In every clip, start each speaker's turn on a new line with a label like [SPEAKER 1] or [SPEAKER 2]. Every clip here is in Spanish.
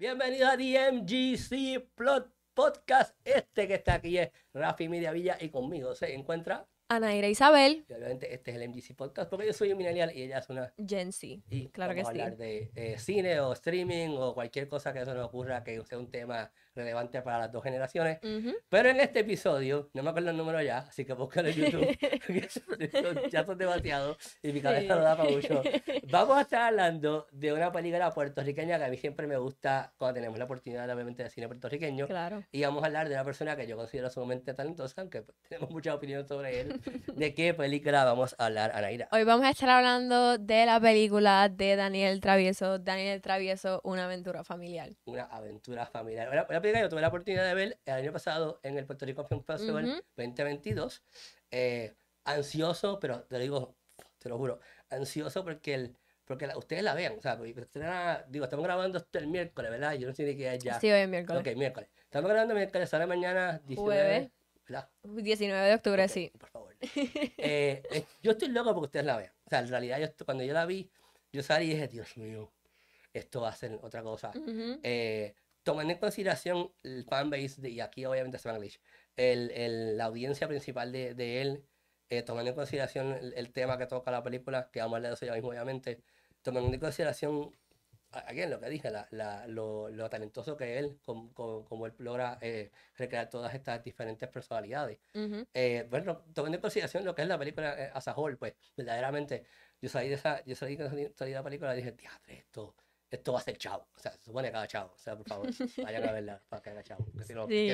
[SPEAKER 1] Bienvenido a DMGC Plot Podcast. Este que está aquí es Rafi Media Villa y conmigo se encuentra
[SPEAKER 2] Anaira Isabel.
[SPEAKER 1] Y obviamente este es el MGC Podcast porque yo soy un millennial y ella es una
[SPEAKER 2] Gen Z. Y claro vamos que a hablar
[SPEAKER 1] de cine o streaming o cualquier cosa que se nos ocurra que sea un tema relevante para las dos generaciones. Pero en este episodio, no me acuerdo el número ya, así que búscalo en YouTube, ya son demasiados y mi cabeza no da para Vamos a estar hablando de una película puertorriqueña que a mí siempre me gusta cuando tenemos la oportunidad, obviamente, de cine puertorriqueño. Claro. Y vamos a hablar de una persona que yo considero sumamente talentosa, aunque tenemos muchas opiniones sobre él, de qué película vamos a hablar, Anaira.
[SPEAKER 2] Hoy vamos a estar hablando de la película de Daniel Travieso, Daniel Travieso, una aventura familiar.
[SPEAKER 1] Una aventura familiar. Una, yo tuve la oportunidad de ver el año pasado en el Puerto Rico Film Festival 2022. Eh, ansioso, pero te lo digo, te lo juro, ansioso porque el porque ustedes la vean, o sea, digo, estamos grabando hasta el miércoles, ¿verdad? Yo no sé ni qué es ya. Sí, hoy es miércoles. Ok, miércoles. Estamos grabando miércoles, ahora mañana 19, ¿verdad?
[SPEAKER 2] 19 de octubre, sí. Por favor.
[SPEAKER 1] Eh, yo estoy loco porque ustedes la vean. O sea, en realidad, yo, cuando yo la vi, yo salí y dije, Dios mío, esto va a ser otra cosa tomando en consideración el fanbase, de, y aquí obviamente es el, el, la audiencia principal de, de él, eh, tomando en consideración el, tema que toca la película, que vamos a hablar de eso ya mismo, obviamente, tomando en consideración, en lo que dije, la, la, lo, talentoso que él, como, como, él logra eh, recrear todas estas diferentes personalidades. Eh, bueno, tomando en consideración lo que es la película Asahol, pues verdaderamente, yo salí de esa, yo salí de la película y dije, teatro, esto esto va a ser chavo. O sea, se supone que ser chavo. O sea, por favor, vaya a verla para que haga chavo. que si no, sí.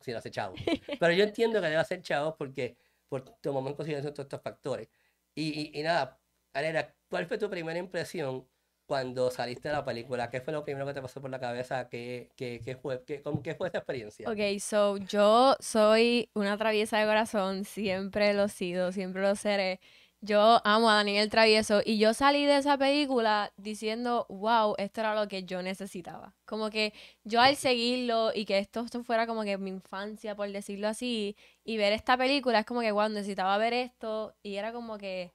[SPEAKER 1] Si no hace chavo. Pero yo entiendo que debe ser chavo porque por, tomamos en consideración todos estos factores. Y, y, nada, Ana, ¿cuál fue tu primera impresión cuando saliste de la película? ¿Qué fue lo primero que te pasó por la cabeza? ¿Qué, qué, fue, qué, cómo, qué fue esa experiencia?
[SPEAKER 2] Ok, so yo soy una traviesa de corazón. Siempre lo he sido, siempre lo seré. Yo amo a Daniel Travieso y yo salí de esa película diciendo, wow, esto era lo que yo necesitaba. Como que yo al seguirlo y que esto, fuera como que mi infancia, por decirlo así, y ver esta película es como que, wow, necesitaba ver esto y era como que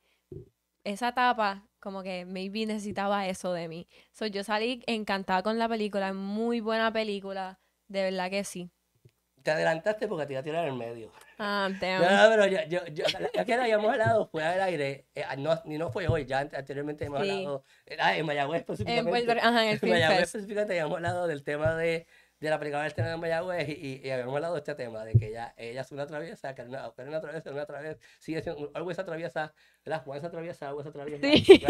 [SPEAKER 2] esa etapa, como que maybe necesitaba eso de mí. So, yo salí encantada con la película, muy buena película, de verdad que sí
[SPEAKER 1] te adelantaste porque te iba a tirar en el medio. Ah, No, pero yo, yo, yo, yo que habíamos hablado fue al aire, eh, ah, no, ni no fue hoy, ya anteriormente hemos sí. hablado, eh, ah, en Mayagüez específicamente. En, ajá, en el en Mayagüez específicamente habíamos hablado del tema de, de la película del tema de Mayagüez y, y, y, habíamos hablado de este tema, de que ella, ella es una traviesa, que una, que una traviesa, una traviesa, sigue siendo, algo es traviesa, la Juan es traviesa, algo es traviesa. Sí.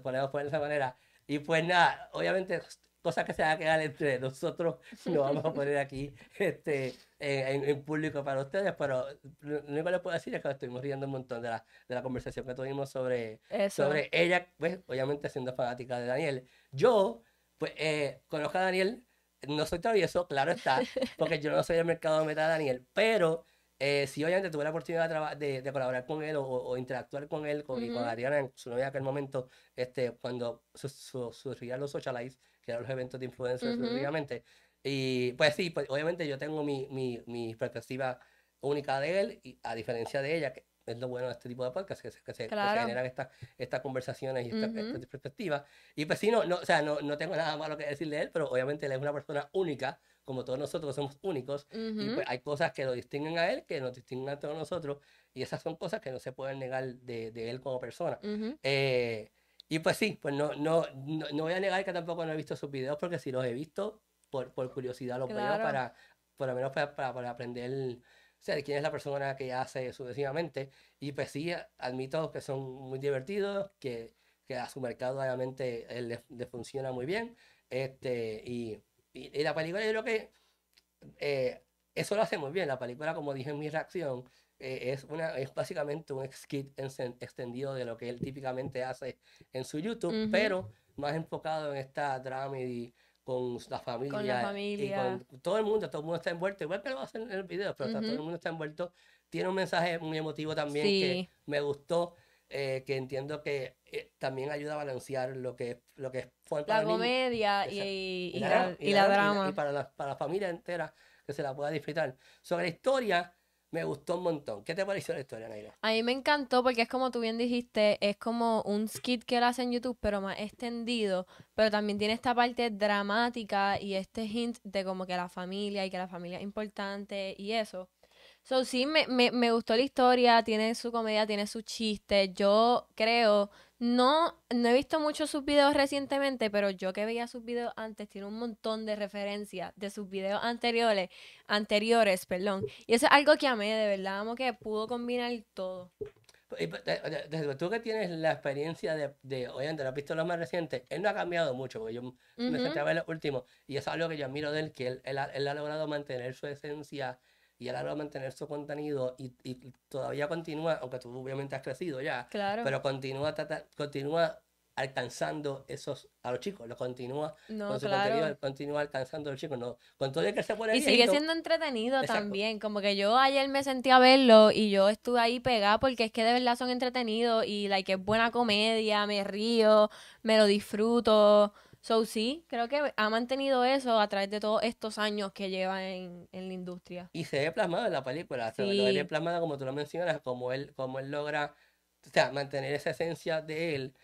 [SPEAKER 1] Ponemos por esa manera. Y pues nada, obviamente cosas que se va a quedar entre nosotros, lo vamos a poner aquí este, eh, en, público para ustedes, pero lo único que les puedo decir es que nos estuvimos riendo un montón de la, de la conversación que tuvimos sobre, sobre ella, pues obviamente siendo fanática de Daniel. Yo, pues, eh, conozco a Daniel, no soy travieso, claro está, porque yo no soy el mercado de meta de Daniel, pero... Eh, si obviamente tuve la oportunidad de, colaborar con él o, interactuar con él con, y con Adriana, su novia en aquel momento, este, cuando surgían su, su, los socialites los eventos de influencia obviamente. Y pues sí, pues, obviamente yo tengo mi, mi, mi, perspectiva única de él, y a diferencia de ella, que es lo bueno de este tipo de podcast, que se, generan estas estas conversaciones y estas perspectivas. Y pues sí, no, no, o sea, no, no tengo nada malo que decirle de él, pero obviamente él es una persona única, como todos nosotros somos únicos, y pues, hay cosas que lo distinguen a él, que nos distinguen a todos nosotros, y esas son cosas que no se pueden negar de, él como persona. Eh, y pues sí, pues no, no, no, voy a negar que tampoco no he visto sus videos, porque si los he visto, por, por curiosidad los veo para, por lo menos para, para, aprender, o sea, quién es la persona que hace sucesivamente. Y pues sí, admito que son muy divertidos, que, que a su mercado obviamente eh, les le funciona muy bien. Este, y, y, la película yo creo que eh, eso lo hace muy bien. La película, como dije en mi reacción, eh, es, una, es básicamente un skit extendido de lo que él típicamente hace en su YouTube, pero más enfocado en esta dramedy con la familia. Con la familia. Y con todo el mundo, todo el mundo está envuelto. Igual que lo hacen en el video, pero todo el mundo está envuelto. Tiene un mensaje muy emotivo también que me gustó. Eh, que entiendo que eh, también ayuda a balancear lo que lo que fue la
[SPEAKER 2] comedia y, la, drama. Y, para,
[SPEAKER 1] la, para la familia entera que se la pueda disfrutar. Sobre la historia, me gustó un montón. ¿Qué te pareció la historia, Naira?
[SPEAKER 2] A mí me encantó porque es como tú bien dijiste, es como un skit que él hace en YouTube, pero más extendido. Pero también tiene esta parte dramática y este hint de como que la familia y que la familia es importante y eso. So, sí, me, gustó la historia, tiene su comedia, tiene su chiste. Yo creo, no, he visto muchos sus videos recientemente, pero yo que veía sus videos antes, tiene un montón de referencias de sus videos anteriores, anteriores, perdón. Y eso es algo que amé, de verdad, amo que pudo combinar todo.
[SPEAKER 1] Pues, tú que tienes la experiencia de, de oye, ¿no has visto los más recientes? Él no ha cambiado mucho, porque yo me senté a ver último, y es algo que yo admiro de él, que él ha logrado mantener su esencia y él ha logrado mantener su contenido y, todavía continúa, aunque tú obviamente has crecido ya, claro. pero continúa, continúa alcanzando esos a los chicos, lo continúa no, continúa alcanzando a los chicos, con todo el que Y sigue siendo
[SPEAKER 2] entretenido también, como que yo ayer me sentí a verlo y yo estuve ahí pegada porque es que de verdad son entretenidos y like es buena comedia, me río, me lo disfruto. So sí, creo que ha mantenido eso a través de todos estos años que lleva en, en la industria.
[SPEAKER 1] Y se ve plasmado en la película, se ve plasmado como tú lo mencionas, como él, como él logra, o sea, mantener esa esencia de él,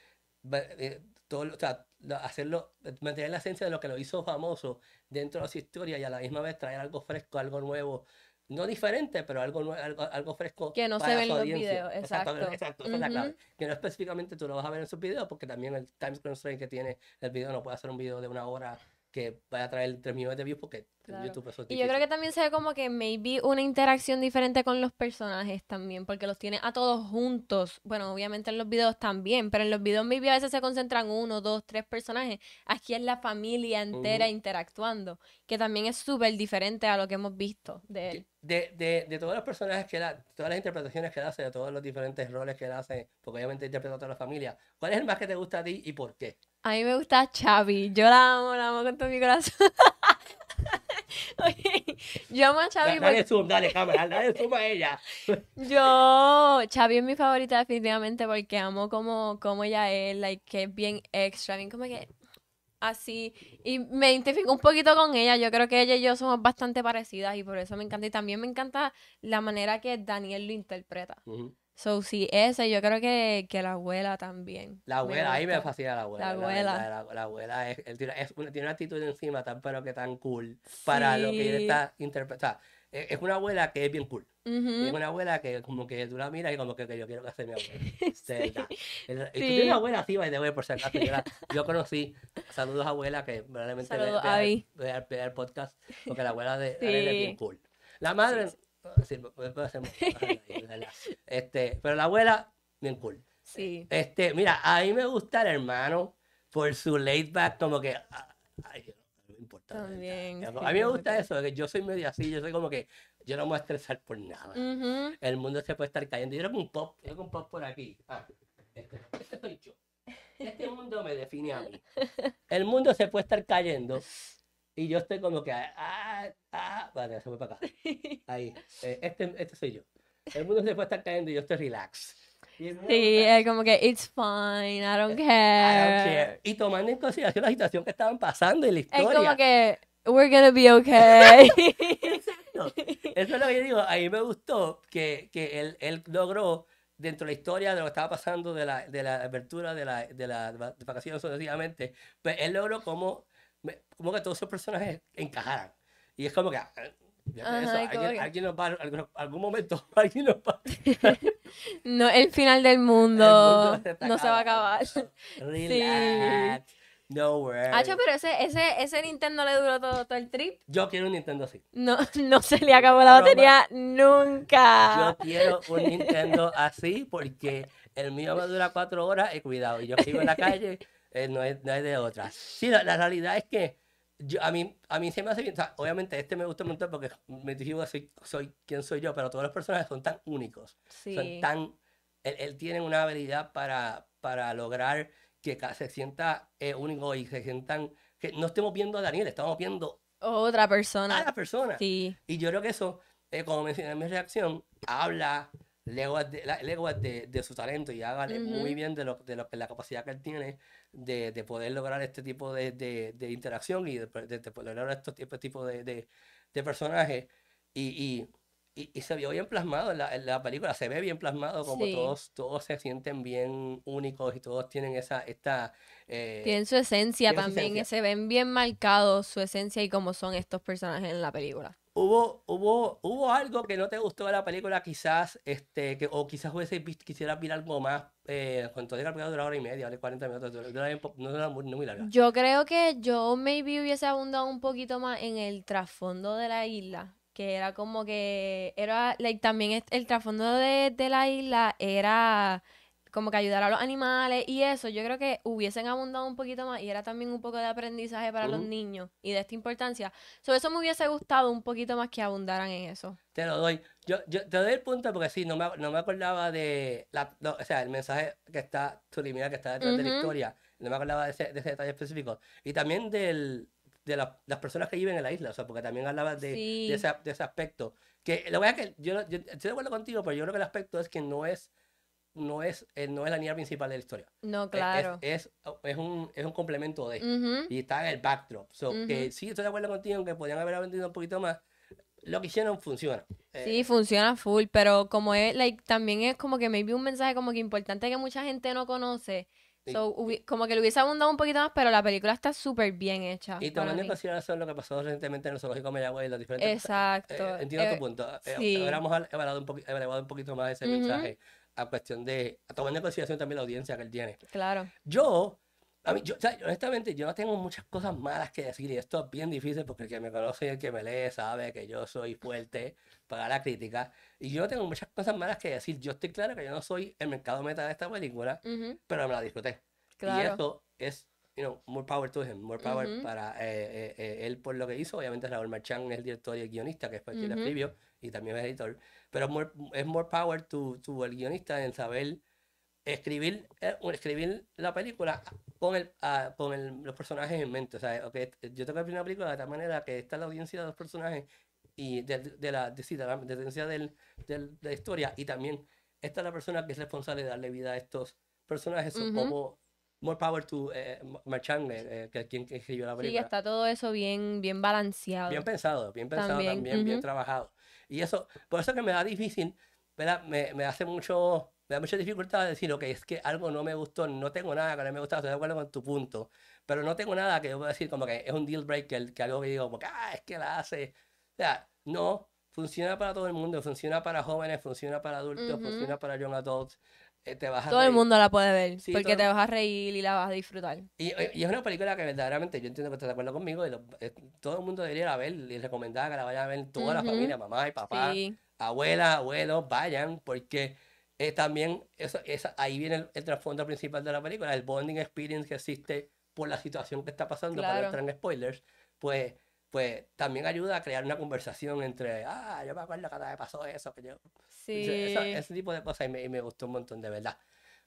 [SPEAKER 1] eh, todo, o sea, hacerlo, mantener la esencia de lo que lo hizo famoso dentro de su historia y a la misma vez traer algo fresco, algo nuevo, no diferente, pero algo, algo, algo fresco. Que no para se en los videos, exacto. Exacto, esa es la clave. Que no específicamente tú lo vas a ver en sus videos, porque también el time constraint que tiene el video no puede hacer un video de una hora que vaya a traer 3 millones de views porque YouTube es Y yo creo que
[SPEAKER 2] también se ve como que maybe una interacción diferente con los personajes también, porque los tiene a todos juntos. Bueno, obviamente en los videos también, pero en los videos maybe a veces se concentran uno, dos, tres personajes. Aquí es la familia entera interactuando, que también es súper diferente a lo que hemos visto de él.
[SPEAKER 1] De, todos los personajes que da, todas las interpretaciones que él hace, de todos los diferentes roles que él hace, porque obviamente interpreta a toda la familia, ¿cuál es el más que te gusta a ti y por qué?
[SPEAKER 2] A mí me gusta Xavi. Yo la amo, la amo con todo mi corazón. yo amo a Xavi. Dale, porque...
[SPEAKER 1] dale, cámara, dale zoom a ella.
[SPEAKER 2] yo, Xavi es mi favorita definitivamente porque amo como, como ella es, like, que es bien extra, bien como que así. Y me identifico un poquito con ella. Yo creo que ella y yo somos bastante parecidas y por eso me encanta. Y también me encanta la manera que Daniel lo interpreta. So, sí, ese, yo creo que, que la abuela también. La abuela, ahí me fascina la abuela. La
[SPEAKER 1] abuela. La, abuela es, tiene, una actitud encima tan pero que tan cool para lo que está interpretando. E, es, una abuela que es bien cool. es una abuela que como que tú la miras y como que, yo quiero que sea mi abuela. sí. Tú tienes una abuela así, by the way, por ser Yo, conocí, saludos abuela, que probablemente vea el, el, podcast, porque la abuela de Ariel es bien cool. La madre, pues, pues, este, pero la abuela, bien cool. Sí. Este, mira, a mí me gusta el hermano por su laid back, como que. no a mí me gusta eso, que yo soy medio así, yo soy como que yo no me voy a estresar por nada. El mundo se puede estar cayendo. Yo tengo un pop, yo un pop por aquí. Ah, este, este, este mundo me define a mí. El mundo se puede estar cayendo y yo estoy como que, ah, ah, ah". vale, se voy para acá. Ahí, eh, este, este soy yo. El mundo se puede estar cayendo y yo estoy relax. sí,
[SPEAKER 2] es como que, it's fine, I don't, care. Eh, I don't care.
[SPEAKER 1] Y tomando en consideración la situación que estaban pasando y la historia. Es como
[SPEAKER 2] que, we're gonna be okay. Exacto.
[SPEAKER 1] Eso es lo que yo digo. A mí me gustó que, que él, él, logró, dentro de la historia de lo que estaba pasando, de la, de la apertura de la, de la vacaciones sucesivamente, pues él logró como como que todos esos personajes encajaran. Y es como que, ah, alguien, nos va, algún, algún momento, alguien nos va.
[SPEAKER 2] no, el final del mundo, no se va a acabar. Relax.
[SPEAKER 1] Sí. No worries.
[SPEAKER 2] pero ese, ese, ese Nintendo le duró todo, todo el trip.
[SPEAKER 1] Yo quiero un Nintendo así.
[SPEAKER 2] No, no se le acabó la batería nunca. Yo quiero un Nintendo
[SPEAKER 1] así porque el mío me dura cuatro horas y cuidado. Y yo vivo en la calle eh, no, es, de otra. Sí, la, realidad es que yo, a, mí, a mí se me hace bien. obviamente, este me gusta mucho porque me digo soy, quién soy yo, pero todos los personajes son tan únicos. Son tan. Él, tiene una habilidad para, para lograr que se sienta eh, único y se sientan. Que no estemos viendo a Daniel, estamos viendo.
[SPEAKER 2] Otra persona. A la persona. Sí.
[SPEAKER 1] Y yo creo que eso, eh, como mencioné en mi reacción, habla leguas de, de, su talento y hágale muy bien de lo, que la capacidad que él tiene de, poder lograr este tipo de, interacción y de, poder lograr este tipo, de, personajes. y y, se vio bien plasmado en la, película, se ve bien plasmado como todos, todos se sienten bien únicos y todos tienen esa, esta... Eh, tienen su esencia también,
[SPEAKER 2] se ven bien marcados su esencia y cómo son estos personajes en la película.
[SPEAKER 1] Hubo, hubo, hubo algo que no te gustó de la película quizás, este, que, o quizás hubiese, quisieras ver algo más, eh, cuando la película dura hora y media, 40 minutos, no muy, muy larga.
[SPEAKER 2] Yo creo que yo maybe hubiese abundado un poquito más en el trasfondo de la isla que era como que era también el trasfondo de, la isla era como que ayudar a los animales y eso yo creo que hubiesen abundado un poquito más y era también un poco de aprendizaje para los niños y de esta importancia sobre eso me hubiese gustado un poquito más que abundaran en eso
[SPEAKER 1] te lo doy yo, yo te doy el punto porque sí no me, no me acordaba de la, o sea el mensaje que está mira que está detrás de la historia no me acordaba de ese, de ese detalle específico y también del de las personas que viven en la isla, o sea, porque también hablabas de, de, ese, de ese, aspecto. Que la es que yo, yo, estoy de acuerdo contigo, pero yo creo que el aspecto es que no es, no es, eh, no es la línea principal de la historia.
[SPEAKER 2] No, e-, claro.
[SPEAKER 1] Es, es, un, es un complemento de. Y está en el backdrop. que sí, estoy de acuerdo contigo, que podrían haber aprendido un poquito más. Lo que hicieron funciona. Eh, sí,
[SPEAKER 2] funciona full, pero como es, like, también es como que me vi un mensaje como que importante que mucha gente no conoce como que le hubiese abundado un poquito más, pero la película está súper bien hecha. Y tomando en
[SPEAKER 1] consideración lo que pasó recientemente en el zoológico Mayagüez y los diferentes... Exacto. Eh, eh, entiendo tu eh, punto. Sí. Habríamos evaluado un, poquito más ese mensaje a cuestión de... tomando en consideración también la audiencia que él tiene. Claro. Yo a mí, yo, o sea, honestamente, yo no tengo muchas cosas malas que decir y esto es bien difícil porque el que me conoce y el que me lee sabe que yo soy fuerte para la crítica. Y yo no tengo muchas cosas malas que decir. Yo estoy claro que yo no soy el mercado meta de esta película, pero me la disfruté. Y eso es, you know, more power to him, more power para eh, eh, eh, él por lo que hizo. Obviamente Raúl Marchán es el director y el guionista, que es quien uh -huh. y también es editor. Pero es more power to, to el guionista en saber escribir, eh, escribir la película con, ah, con los personajes en mente. O sea, yo tengo que escribir una película de tal manera que está la audiencia de los personajes y de, la audiencia de, la historia y también está la persona que es responsable de darle vida a estos personajes uh como More Power to eh, eh, eh que quien escribió la película. Sí,
[SPEAKER 2] está todo eso bien, bien balanceado. Bien
[SPEAKER 1] pensado, bien pensado también, bien trabajado. Y eso, por eso que me da difícil, me hace mucho me da mucha dificultad decir, ok, es que algo no me gustó, no tengo nada que no me gustaba, estoy de acuerdo con tu punto, pero no tengo nada que yo pueda decir como que es un deal breaker, que algo que digo, porque ah, es que la hace. O sea, no, funciona para todo el mundo, funciona para jóvenes, funciona para adultos, funciona para young adults. Eh, te vas a todo el mundo la puede ver, porque te vas
[SPEAKER 2] a reír y la vas a disfrutar. Y,
[SPEAKER 1] es una película que verdaderamente yo entiendo que estás de acuerdo conmigo, eh, todo el mundo debería la ver y recomendar que la vayan a ver toda la familia, mamá y papá, abuelas, abuela, abuelos, vayan, porque también eso, esa, ahí viene el, trasfondo principal de la película, el bonding experience que existe por la situación que está pasando, para no entrar en spoilers, pues, pues también ayuda a crear una conversación entre, ah, yo me acuerdo que vez pasó eso, que yo... Sí. ese tipo de cosas y me, me, gustó un montón, de verdad.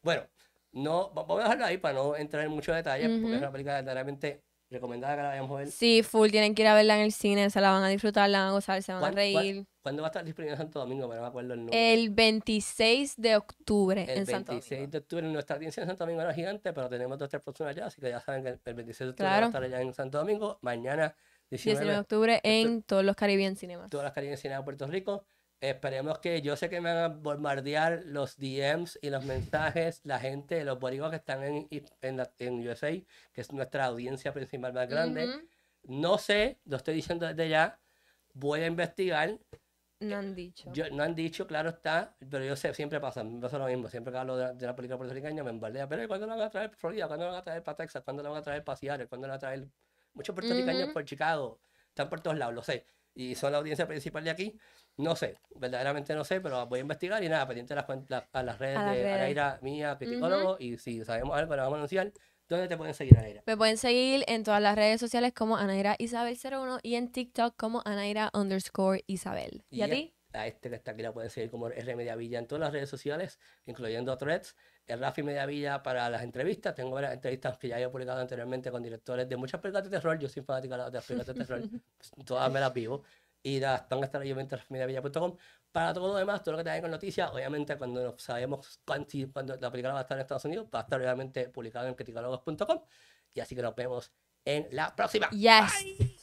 [SPEAKER 1] Bueno, no, vamos a dejarlo ahí para no entrar en muchos detalles, porque es una película verdaderamente Recomendada que la vayamos a ver. Sí, full, tienen
[SPEAKER 2] que ir a verla en el cine, se la van a disfrutar, la van a gozar, se van a reír.
[SPEAKER 1] ¿Cuándo va a estar disponible en Santo Domingo? Pero acuerdo el El
[SPEAKER 2] 26 de octubre el en Santo Domingo. El
[SPEAKER 1] 26 de octubre en nuestra audiencia en Santo Domingo era gigante, pero tenemos dos tres personas allá, así que ya saben que el 26 de octubre va a estar allá en Santo Domingo. Mañana 19, de
[SPEAKER 2] octubre en todos los Caribbean Cinemas. Todas las
[SPEAKER 1] Caribbean Cinemas de Puerto Rico. Esperemos que yo sé que me van a bombardear los DMs y los mensajes, la gente, los boricuas que están en, en, en, USA, que es nuestra audiencia principal más grande. No sé, lo estoy diciendo desde ya, voy a investigar.
[SPEAKER 2] No han dicho. Yo,
[SPEAKER 1] no han dicho, claro está, pero yo sé, siempre pasa, pasa lo mismo, siempre que hablo de, la política puertorriqueña me embaldea, pero ¿cuándo lo van a traer para Florida? ¿Cuándo lo van a traer para Texas? ¿Cuándo lo van a traer para Seattle? ¿Cuándo lo van a traer? Muchos puertorriqueños por Chicago, están por todos lados, lo sé y son la audiencia principal de aquí. No sé, verdaderamente no sé, pero voy a investigar y nada, pendiente a las, a las redes de Anaira, mía, Psicólogo. y si sabemos algo, lo vamos a anunciar. ¿Dónde te pueden seguir, Anaira?
[SPEAKER 2] Me pueden seguir en todas las redes sociales como Anaira Isabel01 y en TikTok como Anaira underscore Isabel. ¿Y, ¿Y a ti?
[SPEAKER 1] A este que está aquí la pueden seguir como R Media Villa en todas las redes sociales, incluyendo Threads el Rafi Mediavilla para las entrevistas. Tengo varias entrevistas que ya he publicado anteriormente con directores de muchas películas de terror. Yo soy fanática de las películas de terror. Todas me las vivo. Y las a estar en mediavilla.com. Para todo lo demás, todo lo que tenga con noticias, obviamente cuando sabemos cuándo, cuando la película va a estar en Estados Unidos, va a estar obviamente publicado en criticalogos.com. Y así que nos vemos en la próxima. Yes.